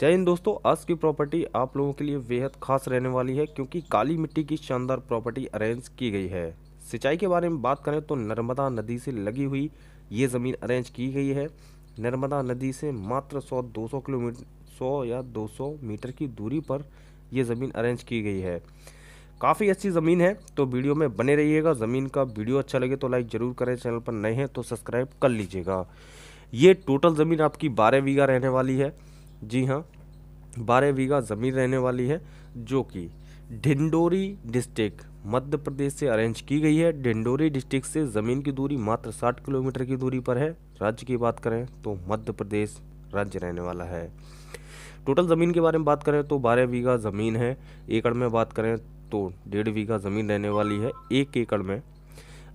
जय हिंद दोस्तों आज की प्रॉपर्टी आप लोगों के लिए बेहद खास रहने वाली है क्योंकि काली मिट्टी की शानदार प्रॉपर्टी अरेंज की गई है सिंचाई के बारे में बात करें तो नर्मदा नदी से लगी हुई ये ज़मीन अरेंज की गई है नर्मदा नदी से मात्र 100-200 किलोमीटर 100 या 200 मीटर की दूरी पर यह ज़मीन अरेंज की गई है काफ़ी अच्छी ज़मीन है तो वीडियो में बने रहिएगा ज़मीन का वीडियो अच्छा लगे तो लाइक ज़रूर करें चैनल पर नए हैं तो सब्सक्राइब कर लीजिएगा ये टोटल ज़मीन आपकी बारह बीघा रहने वाली है जी हाँ बारह बीघा ज़मीन रहने वाली है जो कि ढिंडोरी डिस्ट्रिक्ट मध्य प्रदेश से अरेंज की गई है ढिंडोरी डिस्ट्रिक्ट से ज़मीन की दूरी मात्र 60 किलोमीटर की दूरी पर है राज्य की बात करें तो मध्य प्रदेश राज्य रहने वाला है टोटल ज़मीन के बारे में बात करें तो बारह बीघा ज़मीन है एकड़ में बात करें तो डेढ़ बीघा ज़मीन रहने वाली है एक एकड़ में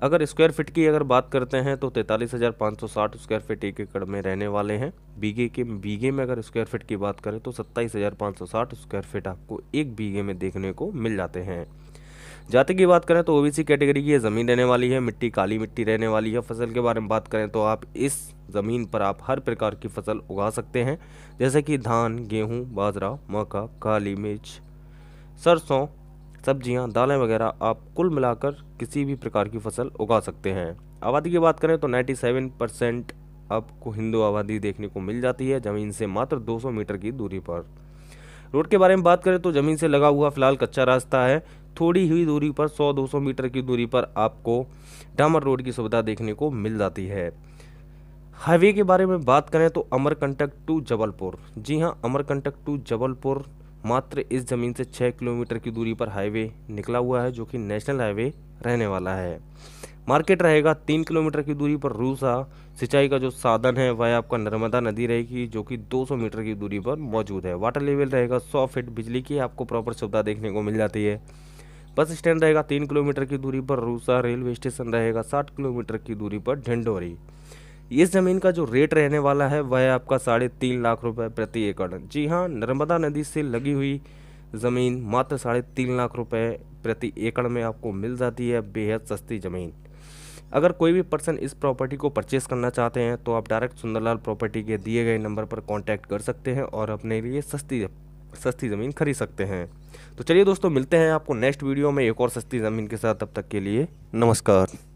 अगर स्क्वायर फिट की अगर बात करते हैं तो तैंतालीस हज़ार पाँच सौ साठ स्क्वायर फिट एक एकड़ में रहने वाले हैं बीघे के बीघे में अगर स्क्वायर फिट की बात करें तो सत्ताईस हज़ार पाँच सौ साठ स्क्वायर फिट आपको एक बीघे में देखने को मिल जाते हैं जाति की बात करें तो ओबीसी कैटेगरी की ज़मीन रहने वाली है मिट्टी काली मिट्टी रहने वाली है फसल के बारे में बात करें तो आप इस ज़मीन पर आप हर प्रकार की फसल उगा सकते हैं जैसे कि धान गेहूँ बाजरा मक्का काली मिर्च सरसों सब्जियां, दालें वगैरह आप कुल मिलाकर किसी भी प्रकार की फसल उगा सकते हैं आबादी की बात करें तो 97 परसेंट आपको हिंदू आबादी देखने को मिल जाती है ज़मीन से मात्र 200 मीटर की दूरी पर रोड के बारे में बात करें तो ज़मीन से लगा हुआ फिलहाल कच्चा रास्ता है थोड़ी ही दूरी पर 100-200 मीटर की दूरी पर आपको डामर रोड की सुविधा देखने को मिल जाती है हाईवे के बारे में बात करें तो अमरकंटक टू जबलपुर जी हाँ अमरकंटक टू जबलपुर मात्र इस ज़मीन से छः किलोमीटर की दूरी पर हाईवे निकला हुआ है जो कि नेशनल हाईवे रहने वाला है मार्केट रहेगा तीन किलोमीटर की दूरी पर रूसा सिंचाई का जो साधन है वह आपका नर्मदा नदी रहेगी जो कि 200 मीटर की दूरी पर मौजूद है वाटर लेवल रहेगा 100 फीट बिजली की आपको प्रॉपर सुविधा देखने को मिल जाती है बस स्टैंड रहेगा तीन किलोमीटर की दूरी पर रूसा रेलवे स्टेशन रहेगा साठ किलोमीटर की दूरी पर ढंडोरी इस ज़मीन का जो रेट रहने वाला है वह है आपका साढ़े तीन लाख रुपये प्रति एकड़ जी हाँ नर्मदा नदी से लगी हुई ज़मीन मात्र साढ़े तीन लाख रुपये प्रति एकड़ में आपको मिल जाती है बेहद सस्ती ज़मीन अगर कोई भी पर्सन इस प्रॉपर्टी को परचेस करना चाहते हैं तो आप डायरेक्ट सुंदरलाल प्रॉपर्टी के दिए गए नंबर पर कॉन्टैक्ट कर सकते हैं और अपने लिए सस्ती सस्ती ज़मीन खरीद सकते हैं तो चलिए दोस्तों मिलते हैं आपको नेक्स्ट वीडियो में एक और सस्ती ज़मीन के साथ तब तक के लिए नमस्कार